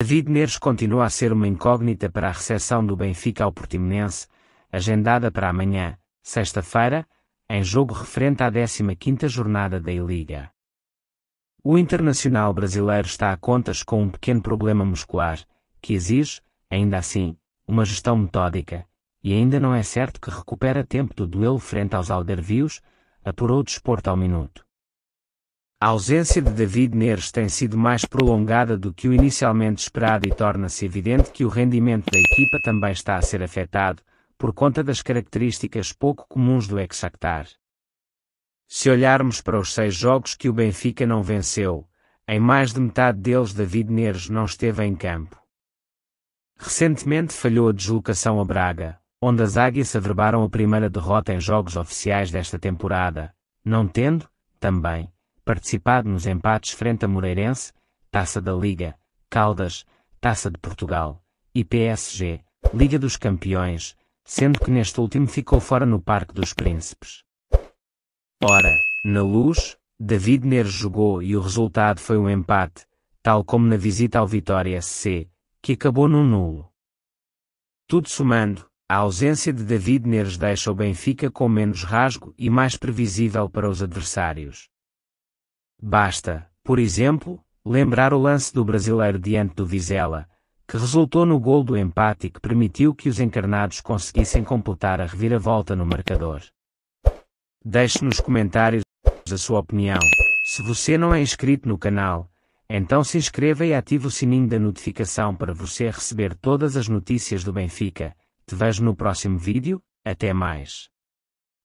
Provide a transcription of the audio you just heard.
David Neres continua a ser uma incógnita para a recepção do Benfica ao Portimonense, agendada para amanhã, sexta-feira, em jogo referente à 15ª jornada da liga O internacional brasileiro está a contas com um pequeno problema muscular, que exige, ainda assim, uma gestão metódica, e ainda não é certo que recupera tempo do duelo frente aos aldervios, apurou o desporto ao minuto. A ausência de David Neres tem sido mais prolongada do que o inicialmente esperado e torna-se evidente que o rendimento da equipa também está a ser afetado, por conta das características pouco comuns do Exactar. Se olharmos para os seis jogos que o Benfica não venceu, em mais de metade deles David Neres não esteve em campo. Recentemente falhou a deslocação a Braga, onde as águias averbaram a primeira derrota em jogos oficiais desta temporada, não tendo, também, participado nos empates frente a Moreirense, Taça da Liga, Caldas, Taça de Portugal e PSG, Liga dos Campeões, sendo que neste último ficou fora no Parque dos Príncipes. Ora, na luz, David Neres jogou e o resultado foi um empate, tal como na visita ao Vitória SC, que acabou no nulo. Tudo somando, a ausência de David Neres deixa o Benfica com menos rasgo e mais previsível para os adversários. Basta, por exemplo, lembrar o lance do brasileiro diante do Vizela, que resultou no gol do empate que permitiu que os encarnados conseguissem completar a reviravolta no marcador. Deixe nos comentários a sua opinião. Se você não é inscrito no canal, então se inscreva e ative o sininho da notificação para você receber todas as notícias do Benfica. Te vejo no próximo vídeo, até mais.